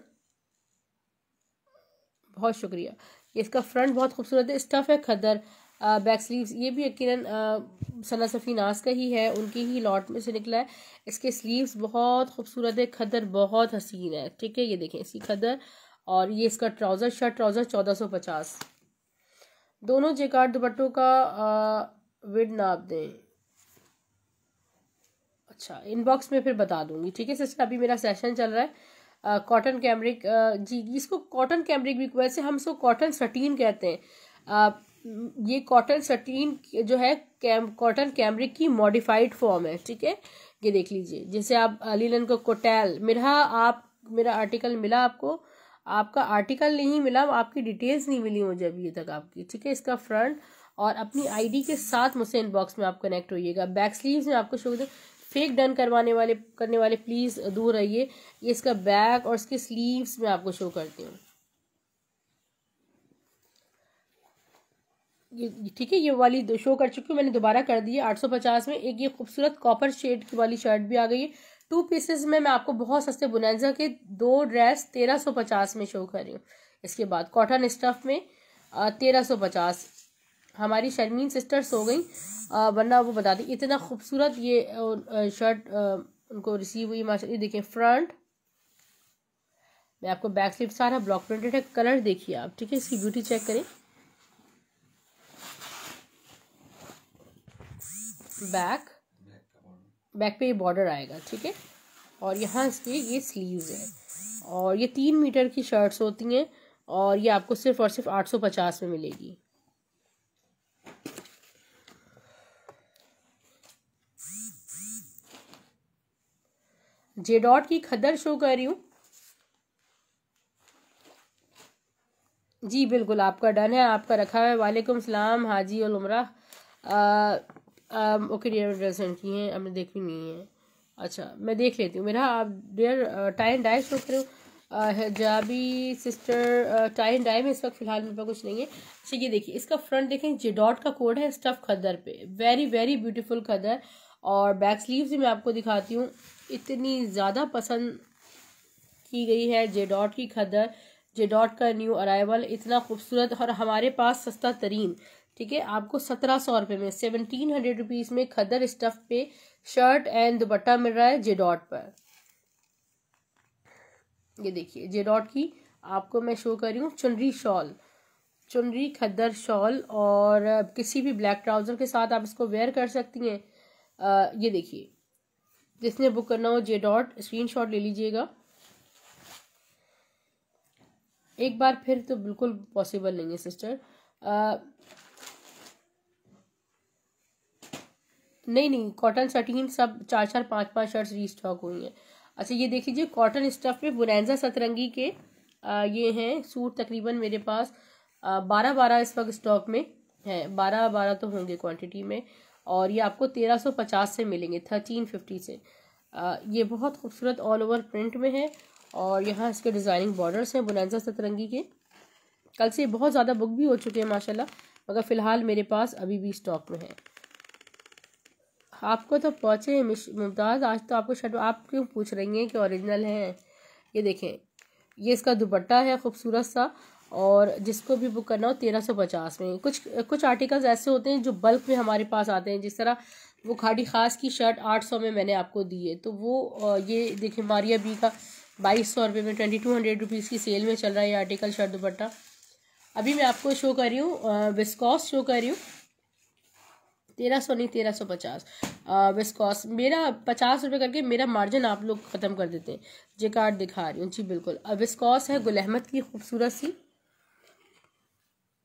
बहुत शुक्रिया इसका फ्रंट बहुत खूबसूरत है स्टफ़ है खदर बैक स्लीव्स ये भी यकीन सना सफ़ी नाज का ही है उनकी ही लॉट में से निकला है इसके स्लीव्स बहुत खूबसूरत है खदर बहुत हसीन है ठीक है ये देखें इसकी खदर और ये इसका ट्राउज़र शर्ट ट्राउज़र चौदह सौ पचास दोनों जेकार्ड दुपट्टों का विड नाप दें अच्छा इनबॉक्स में फिर बता दूंगी ठीक है सिस्टर अभी मेरा सेशन चल रहा है कॉटन कैमरिक जी इसको कॉटन कैमरिक भी वैसे हम इसको कॉटन सटीन कहते हैं ये कॉटन सटीन जो है कैम कॉटन कैमरिक की मॉडिफाइड फॉर्म है ठीक है ये देख लीजिए जैसे आप लीलन को कोटेल मेरा आप मेरा आर्टिकल मिला आपको आपका आर्टिकल नहीं मिला आपकी डिटेल्स नहीं मिली मुझे अभी तक आपकी ठीक है इसका फ्रंट और अपनी आईडी के साथ मुझसे इनबॉक्स में आप कनेक्ट होइएगा बैक स्लीव्स में आपको शो फेक डन करवाने वाले करने वाले प्लीज़ दूर रहिए इसका बैक और इसके स्लीव्स में आपको शो करती हूँ ये ठीक है ये वाली शो कर चुकी हूँ मैंने दोबारा कर दी है आठ सौ पचास में एक ये खूबसूरत कॉपर शेड की वाली शर्ट भी आ गई है टू पीसेस में मैं आपको बहुत सस्ते बुनैजा के दो ड्रेस तेरह सौ पचास में शो कर रही हूँ इसके बाद कॉटन स्टफ में तेरह सौ पचास हमारी शर्मीन सिस्टर्स हो गई वरना वो बता दी इतना खूबसूरत ये शर्ट उनको रिसीव हुई माशा देखें फ्रंट मैं आपको बैक स्लिप सारा ब्लॉक प्रिंटेड है कलर देखिए आप ठीक है इसकी ब्यूटी चेक करें बैक बैक पे ये बॉर्डर आएगा ठीक है और यहाँ इसके ये स्लीव्स है और ये तीन मीटर की शर्ट्स होती हैं और ये आपको सिर्फ और सिर्फ आठ सौ पचास में मिलेगी जे डॉट की खदर शो कर रही हूँ जी बिल्कुल आपका डन है आपका रखा है वालेकुम सलाम हाजी और उमरा ओके डियर डियर सेंड की हैं हमने देखी नहीं है अच्छा मैं देख लेती हूँ मेरा आप dear tie and dye show करो हजाबी सिस्टर टाई एंड डाई में इस वक्त फ़िलहाल मेरे पास कुछ नहीं है अच्छा ये देखिए इसका फ्रंट देखें जे डॉट का कोड है स्टफ़ खदर पे वेरी वेरी ब्यूटीफुल खदर और बैक स्लीव्स मैं आपको दिखाती हूँ इतनी ज़्यादा पसंद की गई है जे डॉट की खदर जे डॉट का न्यू अराइवल इतना खूबसूरत और हमारे पास सस्ता तरीन ठीक है आपको सत्रह सौ रुपये में सेवनटीन हंड्रेड रुपीज़ में खदर स्टफ पे शर्ट एंड दुपट्टा मिल रहा है जे डॉट पर ये देखिए जे डॉट की आपको मैं शो कर रही हूँ चुनरी शॉल चुनरी खदर शॉल और किसी भी ब्लैक ट्राउज़र के साथ आप इसको वेयर कर सकती हैं ये देखिए जिसने बुक करना हो जे डॉट स्क्रीन शॉट ले लीजिएगा एक बार फिर तो बिल्कुल पॉसिबल नहीं है सिस्टर नहीं नहीं कॉटन सटीन सब चार चार पाँच पाँच शर्ट्स री स्टॉक हुई हैं अच्छा ये देख लीजिए कॉटन स्टफ में बुनैजा सतरंगी के आ, ये हैं सूट तकरीबन मेरे पास बारह बारह इस वक्त स्टॉक में है बारह बारह तो होंगे क्वांटिटी में और ये आपको तेरह सौ पचास से मिलेंगे थर्टीन फिफ्टी से आ, ये बहुत खूबसूरत ऑल ओवर प्रिंट में है और यहाँ इसके डिज़ाइनिंग बॉर्डर्स हैं बुनैजा सतरंगी के कल से बहुत ज़्यादा बुक भी हो चुके हैं माशाला मगर फ़िलहाल मेरे पास अभी भी स्टॉक में है आपको तो पहुँचे मुमताज़ आज तो आपको शर्ट आप क्यों पूछ रही हैं कि ओरिजिनल है ये देखें ये इसका दुपट्टा है खूबसूरत सा और जिसको भी बुक करना हो तेरह सौ पचास में कुछ कुछ आर्टिकल्स ऐसे होते हैं जो बल्क में हमारे पास आते हैं जिस तरह वो खाड़ी खास की शर्ट आठ सौ में मैंने आपको दी है तो वो ये देखें मारिया बी का बाईस सौ रुपये में ट्वेंटी टू हंड्रेड रुपीज़ की सेल में चल रहा है ये आर्टिकल शर्ट दुपट्टा अभी मैं आपको शो कर रही हूँ बिस्कॉस शो कर रही हूँ तेरह सौ नहीं तेरह सौ पचास विस्कॉस मेरा पचास रुपये करके मेरा मार्जिन आप लोग ख़त्म कर देते हैं जे कार्ड दिखा रही हूँ जी बिल्कुल अब विस्कॉस है गुल अहमद की खूबसूरत सी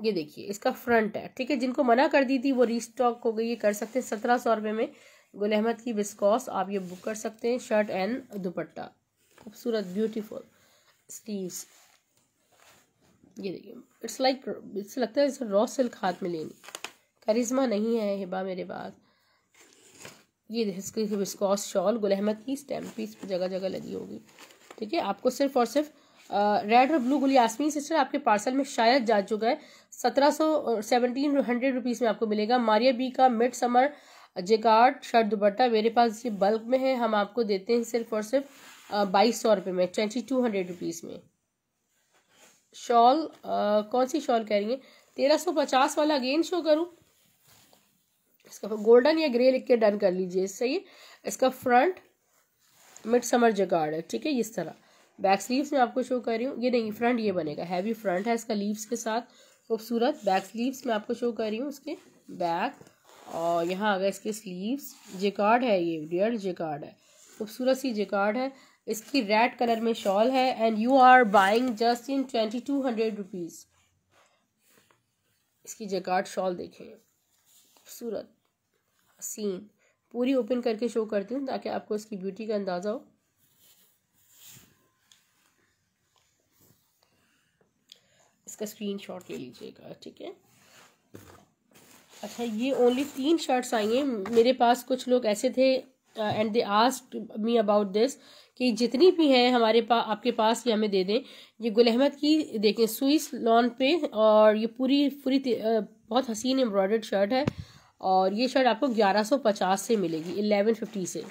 ये देखिए इसका फ्रंट है ठीक है जिनको मना कर दी थी वो रीस्टॉक हो गई ये कर सकते हैं सत्रह सौ रुपये में गुल अहमद की विस्कॉस आप ये बुक कर सकते हैं शर्ट एंड दुपट्टा खूबसूरत ब्यूटीफुल स्लीव्स ये देखिए इट्स लाइक इससे लगता है जैसे रॉ सिल्क हाथ में लेनी करिश्मा नहीं है हिबा मेरे पास ये इसकी विस्कॉस शॉल गुल अहमद की स्टैम्प पीस जगह जगह लगी होगी ठीक है आपको सिर्फ और सिर्फ रेड और ब्लू गुल यासमीन सिस्टर आपके पार्सल में शायद जा चुका है सत्रह सौ सेवनटीन हंड्रेड रुपीज़ में आपको मिलेगा मारिया बी का mid summer jacquard shirt dupatta मेरे पास ये बल्क में है हम आपको देते हैं सिर्फ और सिर्फ बाईस सौ रुपये में ट्वेंटी टू हंड्रेड रुपीज़ में शॉल कौन सी शॉल कह रही है तेरह सौ पचास वाला अगेन शो करूँ इसका गोल्डन या ग्रे लिख के डन कर लीजिए इससे ये इसका फ्रंट मिड समर जगाड़ है ठीक है इस तरह बैक स्लीव्स में आपको शो कर रही हूँ ये नहीं फ्रंट ये बनेगा हैवी फ्रंट है इसका लीव्स के साथ खूबसूरत बैक स्लीव्स में आपको शो कर रही हूँ उसके बैक और यहाँ आ गए इसके स्लीव्स जेकार्ड है ये रियल जेकार्ड है खूबसूरत सी जेकार्ड है इसकी रेड कलर में शॉल है and you are buying just in twenty two hundred rupees इसकी जेकार्ड शॉल देखें खूबसूरत सीन पूरी ओपन करके शो करती हूँ ताकि आपको इसकी ब्यूटी का अंदाज़ा हो इसका शॉट ले लीजिएगा ठीक है अच्छा ये ओनली तीन शर्ट्स आई हैं मेरे पास कुछ लोग ऐसे थे and they ask me about this कि जितनी भी हैं हमारे पास आपके पास ये हमें दे दें ये गुल अहमद की देखें स्विस लॉन पे और ये पूरी पूरी uh, बहुत हसीन एम्ब्रॉयडर्ड शर्ट है और ये शर्ट आपको 1150 से मिलेगी 1150 से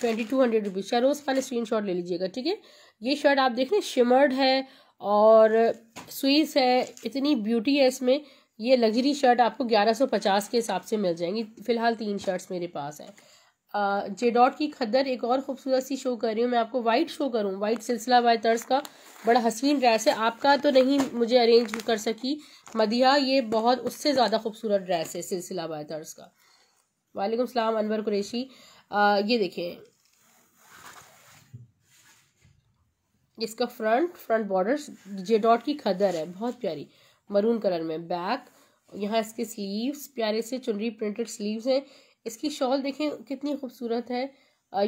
ट्वेंटी टू हंड्रेड रुपीज़ चाहे रोज़ वाले स्क्रीन शॉट ले लीजिएगा ठीक है ये शर्ट आप देख रहे हैं शिमर्ड है और स्वीस है इतनी ब्यूटी है इसमें ये लग्जरी शर्ट आपको ग्यारह सौ पचास के हिसाब से मिल जाएंगी फ़िलहाल तीन शर्ट्स मेरे पास हैं जे डॉट की खद्दर एक और खूबसूरत सी शो कर रही हूँ मैं आपको वाइट शो करूँ वाइट सिलसिला बाय तर्ज का बड़ा हसीन ड्रेस है आपका तो नहीं मुझे अरेंज कर सकी मदिया ये बहुत उससे ज़्यादा खूबसूरत ड्रेस है सिलसिला बाय तर्ज का वालेकुम सलाम अनवर कुरेशी आ, ये देखिए इसका front front border J dot की खदर है बहुत प्यारी मरून कलर में बैक यहाँ इसके स्लीव्स प्यारे से चुनरी प्रिंटेड स्लीव्स हैं इसकी शॉल देखें कितनी खूबसूरत है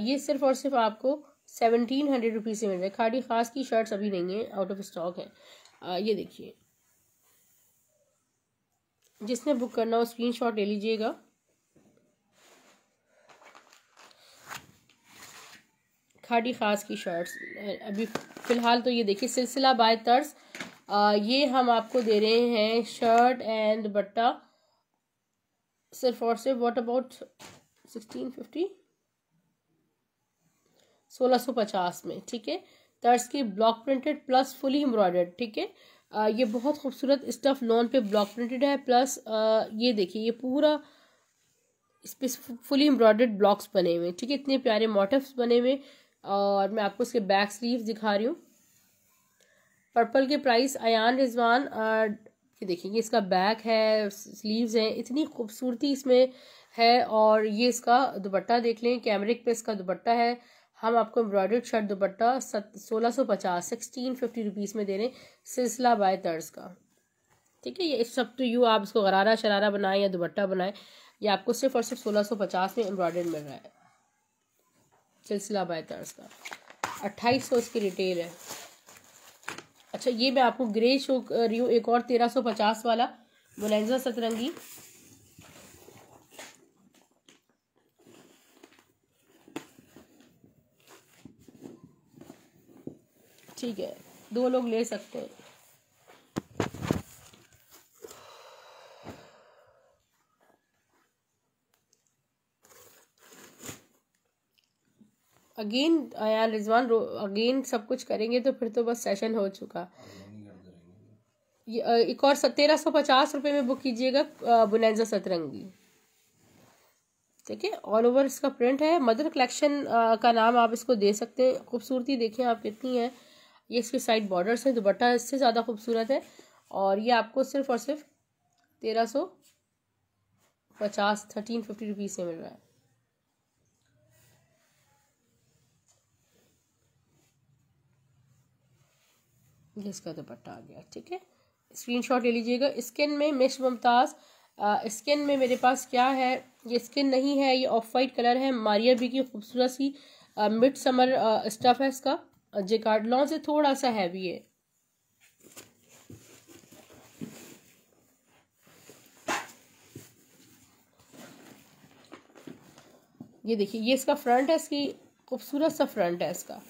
ये सिर्फ और सिर्फ आपको सेवनटीन हंड्रेड रुपीज़ से मिल रहा है खाड़ी खास की शर्ट्स अभी नहीं है आउट ऑफ स्टॉक है ये देखिए जिसने बुक करना हो स्क्रीन शॉट ले लीजिएगा खाड़ी खास की शर्ट्स अभी फ़िलहाल तो ये देखिए सिलसिला बाय तर्स ये हम आपको दे रहे हैं शर्ट एंड बट्टा सिर्फ और सिर्फ वॉट अबाउट सिक्सटीन फिफ्टी सोलह सौ पचास में ठीक है तर्स की block printed plus fully embroidered ठीक है आ, uh, ये बहुत खूबसूरत स्टफ लॉन पे ब्लॉक प्रिंटेड है प्लस आ, uh, ये देखिए ये पूरा इस पर फुली एम्ब्रॉयडर्ड ब्लॉक्स बने हुए ठीक है इतने प्यारे मोटिव्स बने हुए और मैं आपको इसके बैक स्लीव दिखा रही हूँ पर्पल के प्राइस अन रिजवान ये देखिए इसका बैक है स्लीव्स हैं इतनी खूबसूरती इसमें है और ये इसका दुपट्टा देख लें कैमरिक पे इसका दुपट्टा है हम आपको एम्ब्रॉयडर्ड शर्ट दुपट्टा सोलह सौ पचास सिक्सटीन फिफ्टी रुपीज़ में दे रहे हैं सिलसिला बाय तर्ज का ठीक है ये इस सब तो यू आप इसको गरारा शरारा बनाएं या दुपट्टा बनाएं ये आपको सिर्फ और सिर्फ सोलह सौ पचास में एम्ब्रॉयडर्ड मिल रहा है सिलसिला बाय तर्ज का अट्ठाईस सौ इसकी रिटेल है अच्छा ये मैं आपको ग्रे शो कर रही हूँ एक और तेरह सौ पचास वाला बोलेंजा सतरंगी ठीक है दो लोग ले सकते हैं अगेन आया रिजवान अगेन सब कुछ करेंगे तो फिर तो बस सेशन हो चुका एक और तेरह सौ पचास रुपये में बुक कीजिएगा बुनैजा सतरंगी ठीक है ऑल ओवर इसका प्रिंट है मदर कलेक्शन का नाम आप इसको दे सकते हैं खूबसूरती देखें आप कितनी है ये इसके साइड बॉर्डर्स हैं दुपट्टा इससे ज़्यादा खूबसूरत है और ये आपको सिर्फ और सिर्फ तेरह सौ पचास थर्टीन फिफ्टी रुपीज़ से मिल रहा है ये दुपट्टा आ गया ठीक है स्क्रीनशॉट ले लीजिएगा स्किन में मिश मुमताज़ स्किन में मेरे पास क्या है ये स्किन नहीं है ये ऑफ वाइट कलर है मारियर भी की खूबसूरत सी मिड समर स्टफ़ है इसका जे कार्डलॉन से थोड़ा सा हैवी है ये देखिए ये इसका फ्रंट है इसकी खूबसूरत सा फ्रंट है इसका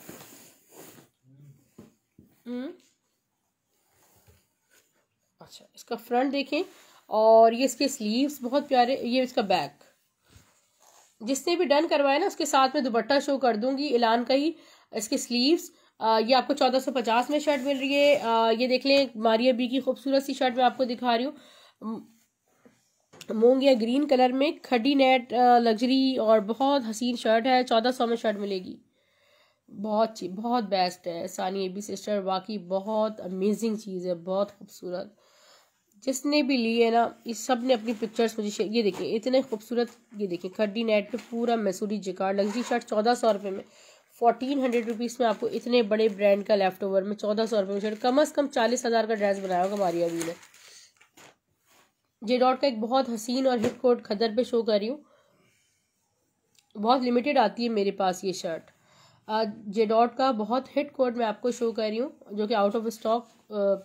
इसका फ्रंट देखें और ये इसके स्लीव्स बहुत प्यारे ये इसका बैक जिसने भी डन करवाया ना उसके साथ में दुपट्टा शो कर दूंगी ऐलान का ही इसके स्लीव्स ये आपको चौदह सौ पचास में शर्ट मिल रही है ये देख लें मारिया बी की खूबसूरत सी शर्ट मैं आपको दिखा रही हूँ मोंग या ग्रीन कलर में खड्डी नेट लग्जरी और बहुत हसीन शर्ट है चौदह सौ में शर्ट मिलेगी बहुत बहुत बेस्ट है सानी एबी सिस्टर वाकई बहुत अमेजिंग चीज़ है बहुत खूबसूरत जिसने भी ली है ना इस सब ने अपनी पिक्चर्स मुझे शेयर ये देखिए इतने खूबसूरत ये देखिए खड्डी नेट पे पूरा मैसूरी जिकार लग्जरी शर्ट चौदह सौ रुपये में फोर्टीन हंड्रेड रुपीज़ में आपको इतने बड़े ब्रांड का लेफ्ट ओवर में चौदह सौ रुपये में शर्ट कम अज़ कम चालीस हज़ार का ड्रेस बनाया होगा हमारी अभी ने जे डॉट का एक बहुत हसीन और हिट कोट खदर पे शो कर रही हूँ बहुत लिमिटेड आती है मेरे पास ये शर्ट जे डॉट का बहुत हिट कोट मैं आपको शो कर रही हूँ जो कि आउट ऑफ स्टॉक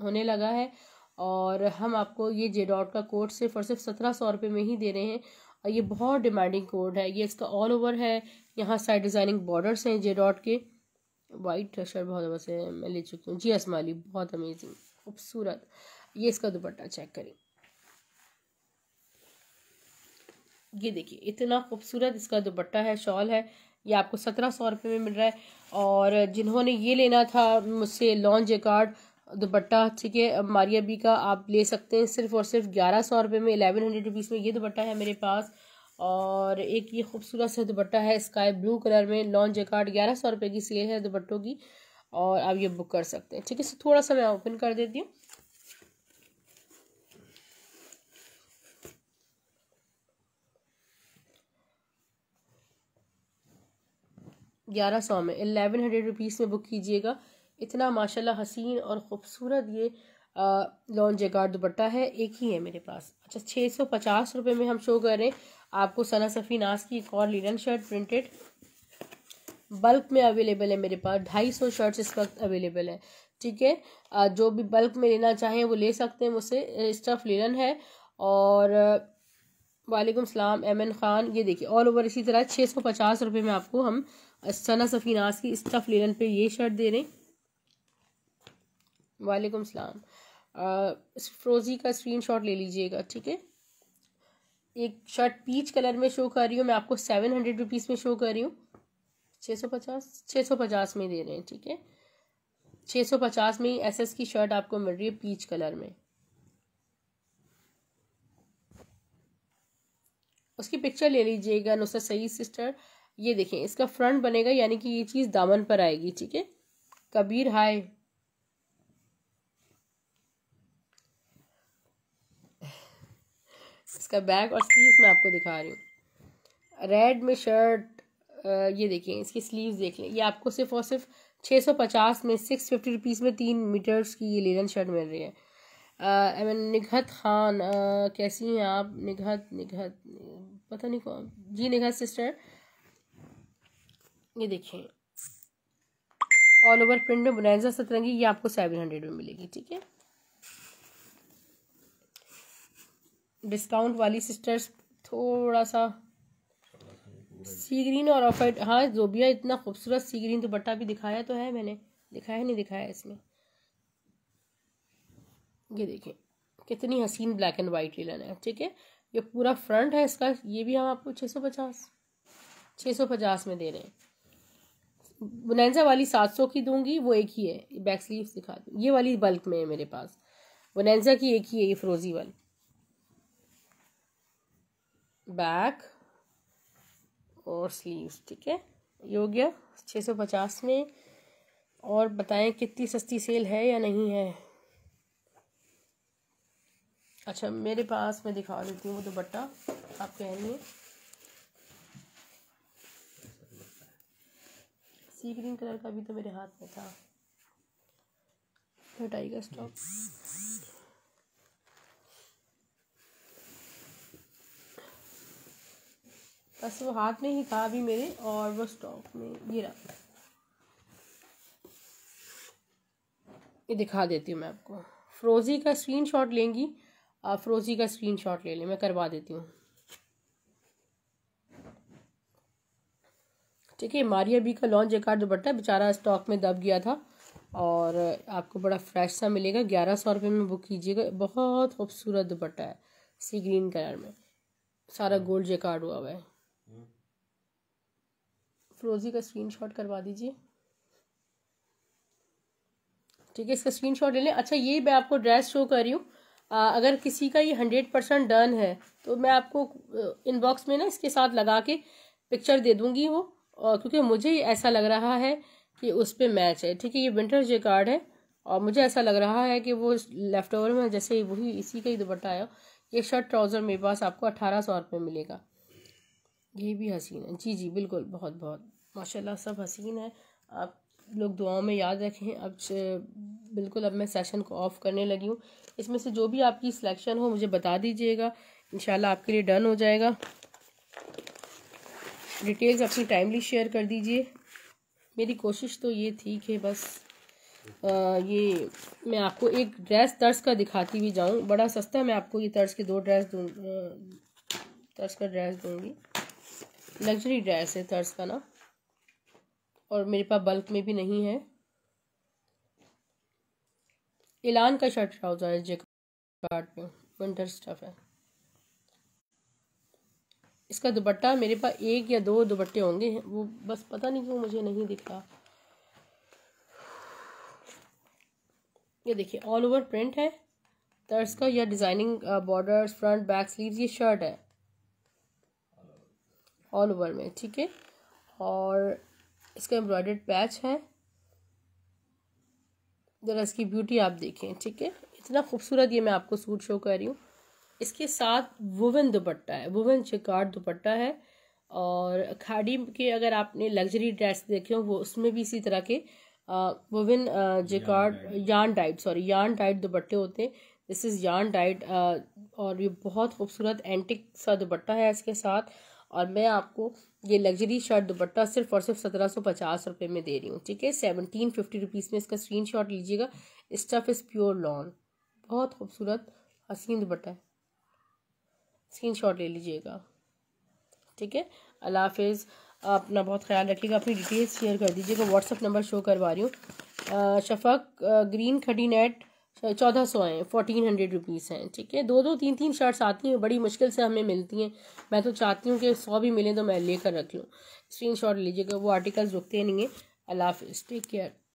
होने लगा है और हम आपको ये जे डॉट का कोड सिर्फ और सिर्फ सत्रह सौ रुपये में ही दे रहे हैं और ये बहुत डिमांडिंग कोड है ये इसका ऑल ओवर है यहाँ साइड डिज़ाइनिंग बॉर्डर्स हैं जे डॉट के वाइट शर्ट बहुत बस है मैं ले चुकी हूँ जी असमाली बहुत अमेजिंग खूबसूरत ये इसका दुपट्टा चेक करें ये देखिए इतना खूबसूरत इसका दुपट्टा है शॉल है ये आपको सत्रह सौ रुपये में मिल रहा है और जिन्होंने ये लेना था मुझसे लॉन्च कार्ड दुपट्टा ठीक है मारिया बी का आप ले सकते हैं सिर्फ और सिर्फ ग्यारह सौ रुपये में एलेवन हंड्रेड रुपीज़ में ये दुपट्टा है मेरे पास और एक ये खूबसूरत सा दुपट्टा है स्काई ब्लू कलर में लॉन्च जकार्ड ग्यारह सौ रुपये की सेल है दुपट्टों की और आप ये बुक कर सकते हैं ठीक है सर थोड़ा सा मैं ओपन कर देती हूँ ग्यारह सौ में एलेवन हंड्रेड रुपीज़ में बुक कीजिएगा इतना माशाल्लाह हसीन और ख़ूबसूरत ये लॉन जगार दुपट्टा है एक ही है मेरे पास अच्छा छः सौ पचास रुपये में हम शो कर रहे हैं आपको सना सफ़ी नाज की एक और लिनन शर्ट प्रिंटेड बल्क में अवेलेबल है मेरे पास ढाई सौ शर्ट्स इस वक्त अवेलेबल है ठीक है जो भी बल्क में लेना चाहें वो ले सकते हैं मुझसे स्टफ़ लिनन है और वालेकुम सलाम एमन ख़ान ये देखिए ऑल ओवर इसी तरह छः सौ पचास रुपये में आपको हम सना सफ़ीनास की स्टफ़ लिनन पे ये शर्ट दे रहे हैं वालेकुम सलाम फ्रोज़ी का स्क्रीनशॉट ले लीजिएगा ठीक है एक शर्ट पीच कलर में शो कर रही हूँ मैं आपको सेवन हंड्रेड रुपीज़ में शो कर रही हूँ छः सौ पचास छः सौ पचास में दे रहे हैं ठीक है छः सौ पचास में एस एस की शर्ट आपको मिल रही है पीच कलर में उसकी पिक्चर ले लीजिएगा नुसरत सईद सिस्टर ये देखें इसका फ्रंट बनेगा यानी कि ये चीज़ दामन पर आएगी ठीक है कबीर हाय इसका बैक और स्लीव्स मैं आपको दिखा रही हूँ रेड में शर्ट ये देखें इसकी स्लीव्स देख लें ये आपको सिर्फ और सिर्फ छः सौ पचास में सिक्स फिफ्टी रुपीज़ में तीन मीटर्स की ये लेलन शर्ट मिल रही है आई मीन निगहत खान आ, कैसी हैं आप निगहत निगहत पता नहीं कौन जी निगहत सिस्टर ये देखें ऑल ओवर प्रिंट में बुनैजा सतरंगी ये आपको सेवन हंड्रेड में मिलेगी ठीक है डिस्काउंट वाली सिस्टर्स थोड़ा सा सी ग्रीन और ऑफ वाइट हाँ जोबिया इतना खूबसूरत सी ग्रीन दुपट्टा भी दिखाया तो है मैंने दिखाया नहीं दिखाया इसमें ये देखें कितनी हसीन ब्लैक एंड वाइट ले लेना है ठीक है ये पूरा फ्रंट है इसका ये भी हम आपको छः सौ पचास छः सौ पचास में दे रहे हैं बुनैजा वाली सात सौ की दूंगी वो एक ही है बैक स्लीव दिखा दूँ ये वाली बल्क में है मेरे पास बुनैजा की एक ही है ये फ्रोजी वाली बैक और स्लीव्स ठीक है ये हो गया छः सौ पचास में और बताएं कितनी सस्ती सेल है या नहीं है अच्छा मेरे पास मैं दिखा देती हूँ वो दुपट्टा आप कह रही हैं सी ग्रीन कलर का भी तो मेरे हाथ में था हटाई का स्टॉक बस वो हाथ में ही था अभी मेरे और वो स्टॉक में ये रहा ये दिखा देती हूँ मैं आपको फ्रोज़ी का स्क्रीन शॉट लेंगी आप फ्रोज़ी का स्क्रीन शॉट ले लें मैं करवा देती हूँ ठीक है मारिया बी का लॉन्च आठ दुपट्टा बेचारा स्टॉक में दब गया था और आपको बड़ा फ्रेश सा मिलेगा ग्यारह सौ रुपये में बुक कीजिएगा बहुत खूबसूरत दुपट्टा है सी ग्रीन कलर में सारा गोल्ड जेकार्ड हुआ हुआ है फ्रोजी का स्क्रीनशॉट करवा दीजिए ठीक है इसका स्क्रीनशॉट ले लें अच्छा ये मैं आपको ड्रेस शो कर रही हूँ अगर किसी का ये हंड्रेड परसेंट डन है तो मैं आपको इनबॉक्स में ना इसके साथ लगा के पिक्चर दे दूँगी वो और क्योंकि मुझे ऐसा लग रहा है कि उस पर मैच है ठीक है ये विंटर जे कार्ड है और मुझे ऐसा लग रहा है कि वो लेफ्ट ओवर में जैसे वही इसी का ही दुपट्टा आया ये शर्ट ट्राउज़र मेरे पास आपको अठारह सौ रुपये मिलेगा ये भी हसीन है जी जी बिल्कुल बहुत बहुत माशाल्लाह सब हसीन है आप लोग दुआओं में याद रखें अब बिल्कुल अब मैं सेशन को ऑफ़ करने लगी हूँ इसमें से जो भी आपकी सिलेक्शन हो मुझे बता दीजिएगा इन आपके लिए डन हो जाएगा डिटेल्स अपनी टाइमली शेयर कर दीजिए मेरी कोशिश तो ये थी कि बस आ, ये मैं आपको एक ड्रेस तर्स का दिखाती हुई जाऊँ बड़ा सस्ता मैं आपको ये तर्स के दो ड्रेस दूँ तर्स का ड्रेस दूँगी लग्जरी ड्रेस है तर्स का ना और मेरे पास बल्क में भी नहीं है ऐलान का शर्ट ट्राउजर है जेकार्ड में विंटर स्टफ है इसका दुपट्टा मेरे पास एक या दो दुपट्टे होंगे वो बस पता नहीं क्यों मुझे नहीं दिखा ये देखिए ऑल ओवर प्रिंट है तर्स का या designing borders front back sleeves ये शर्ट है ऑल ओवर में ठीक है और इसका एम्ब्रॉयडर्ड पैच है ज़रा इसकी ब्यूटी आप देखें ठीक है इतना खूबसूरत ये मैं आपको सूट शो कर रही हूँ इसके साथ वुवन दुपट्टा है वुवन चिकार्ड दुपट्टा है और खाड़ी के अगर आपने लग्जरी ड्रेस देखे हो वो उसमें भी इसी तरह के woven jacquard yarn dyed sorry yarn dyed दुपट्टे होते हैं दिस इज़ यान डाइट और ये बहुत खूबसूरत एंटिक सा दुपट्टा है इसके साथ और मैं आपको ये लग्जरी शर्ट दुपट्टा सिर्फ और सिर्फ सत्रह सौ पचास रुपये में दे रही हूँ ठीक है सेवनटीन फिफ्टी रुपीज़ में इसका स्क्रीन शॉट लीजिएगा स्टफ़ इज़ प्योर लॉन बहुत खूबसूरत हसीन दुपट्टा है स्क्रीन शॉट ले लीजिएगा ठीक है अल्लाह हाफिज़ अपना बहुत ख्याल रखिएगा अपनी डिटेल्स शेयर कर दीजिएगा व्हाट्सअप नंबर शो करवा रही हूँ शफक ग्रीन खडी नेट चौदह सौ हैं फोर्टीन हंड्रेड रुपीज़ हैं ठीक है दो दो तीन तीन शर्ट्स आती हैं बड़ी मुश्किल से हमें मिलती हैं मैं तो चाहती हूँ कि सौ भी मिलें तो मैं लेकर रख लूँ स्क्रीन शॉट लीजिएगा वो आर्टिकल्स रुकते नहीं हैं अल्लाह टेक केयर